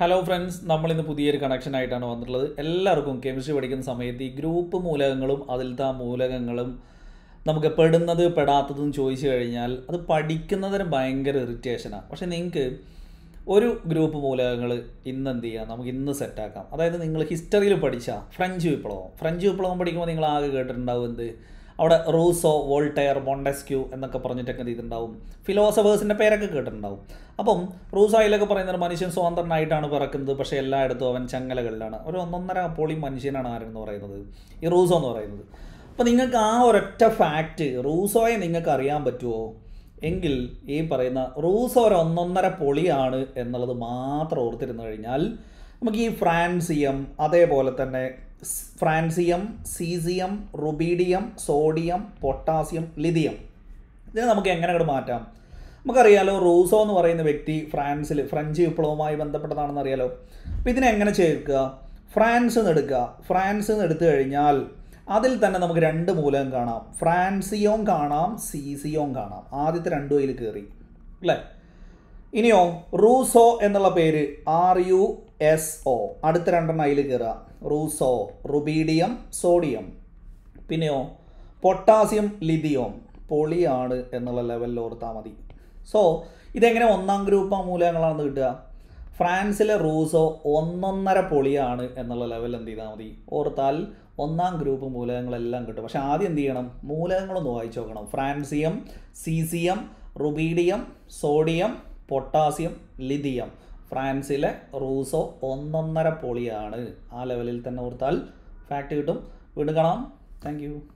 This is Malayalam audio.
ഹലോ ഫ്രണ്ട്സ് നമ്മളിന്ന് പുതിയൊരു കണക്ഷൻ ആയിട്ടാണ് വന്നിട്ടുള്ളത് എല്ലാവർക്കും കെമിസ്ട്രി പഠിക്കുന്ന സമയത്ത് ഈ ഗ്രൂപ്പ് മൂലകങ്ങളും അതിലത്തെ മൂലകങ്ങളും നമുക്ക് പെടുന്നത് പെടാത്തതും ചോദിച്ചു കഴിഞ്ഞാൽ അത് പഠിക്കുന്നതിന് ഭയങ്കര ഇറിറ്റേഷനാണ് പക്ഷേ നിങ്ങൾക്ക് ഒരു ഗ്രൂപ്പ് മൂലകങ്ങൾ ഇന്ന് എന്ത് ചെയ്യാം നമുക്ക് ഇന്ന് സെറ്റാക്കാം അതായത് നിങ്ങൾ ഹിസ്റ്ററിയിൽ പഠിച്ച ഫ്രഞ്ച് വിപ്ലവം ഫ്രഞ്ച് വിപ്ലവം പഠിക്കുമ്പോൾ നിങ്ങൾ ആകെ കേട്ടിട്ടുണ്ടാവും എന്ത് അവിടെ റൂസോ വോൾട്ടയർ മോണ്ടെസ്ക്യൂ എന്നൊക്കെ പറഞ്ഞിട്ടൊക്കെ ഇതുണ്ടാവും ഫിലോസഫേഴ്സിൻ്റെ പേരൊക്കെ കേട്ടിട്ടുണ്ടാവും അപ്പം റൂസോയിലൊക്കെ പറയുന്നത് മനുഷ്യൻ സ്വതന്ത്രനായിട്ടാണ് പിറക്കുന്നത് പക്ഷേ എല്ലായിടത്തും അവൻ ചങ്ങലകളിലാണ് ഒരു ഒന്നൊന്നര പൊളി മനുഷ്യനാണ് ആരെന്ന് പറയുന്നത് ഈ റൂസോ എന്ന് പറയുന്നത് അപ്പോൾ നിങ്ങൾക്ക് ആ ഒരൊറ്റ ഫാക്റ്റ് റൂസോയെ നിങ്ങൾക്ക് അറിയാൻ പറ്റുമോ എങ്കിൽ ഈ പറയുന്ന റൂസോ ഒരു ഒന്നൊന്നര പൊളിയാണ് എന്നുള്ളത് മാത്രം ഓർത്തിരുന്നു കഴിഞ്ഞാൽ നമുക്ക് ഈ ഫ്രാൻസിയം അതേപോലെ തന്നെ francium caesium rubidium sodium potassium lithium ഇതിനെ നമുക്ക് എങ്ങനെ അങ്ങോട്ട് മാറ്റാം നമുക്കറിയാലോ റൂസോ എന്ന് പറയുന്ന വ്യക്തി ഫ്രാൻസിൽ ഫ്രഞ്ച് വിപ്ലവവുമായി ബന്ധപ്പെട്ടതാണെന്ന് അറിയാലോ അപ്പോൾ ഇതിനെങ്ങനെ ചേർക്കുക ഫ്രാൻസ് എന്ന് എടുക്കുക ഫ്രാൻസ് എന്ന് എടുത്തു കഴിഞ്ഞാൽ അതിൽ തന്നെ നമുക്ക് രണ്ട് മൂലകം കാണാം ഫ്രാൻസിയോം കാണാം സീസിയോം കാണാം ആദ്യത്തെ രണ്ടു കയ്യിൽ കയറി അല്ലേ ഇനിയോ റൂസോ എന്നുള്ള പേര് ആർ യു എസ് ഒ അടുത്ത രണ്ടെണ്ണം അതിൽ കയറുക റൂസോ റുബീഡിയം സോഡിയം പിന്നെയോ പൊട്ടാസ്യം ലിഥിയോം പൊളിയാണ് എന്നുള്ള ലെവലിൽ ഓർത്താൽ മതി സോ ഇതെങ്ങനെ ഒന്നാം ഗ്രൂപ്പ് മൂലങ്ങളാണെന്ന് കിട്ടുക ഫ്രാൻസിലെ റൂസോ ഒന്നൊന്നര പൊളിയാണ് എന്നുള്ള ലെവൽ എന്ത് ചെയ്താൽ മതി ഓർത്താൽ ഒന്നാം ഗ്രൂപ്പ് മൂലകങ്ങളെല്ലാം കിട്ടും പക്ഷേ ആദ്യം എന്ത് ചെയ്യണം മൂലകങ്ങളൊന്ന് വായിച്ചു നോക്കണം francium caesium rubidium sodium potassium lithium ഫ്രാൻസിലെ റൂസോ ഒന്നൊന്നര പൊളിയാണ് ആ ലെവലിൽ തന്നെ ഓർത്താൽ ഫാക്റ്റ് കിട്ടും വീണ്ടും കാണാം താങ്ക്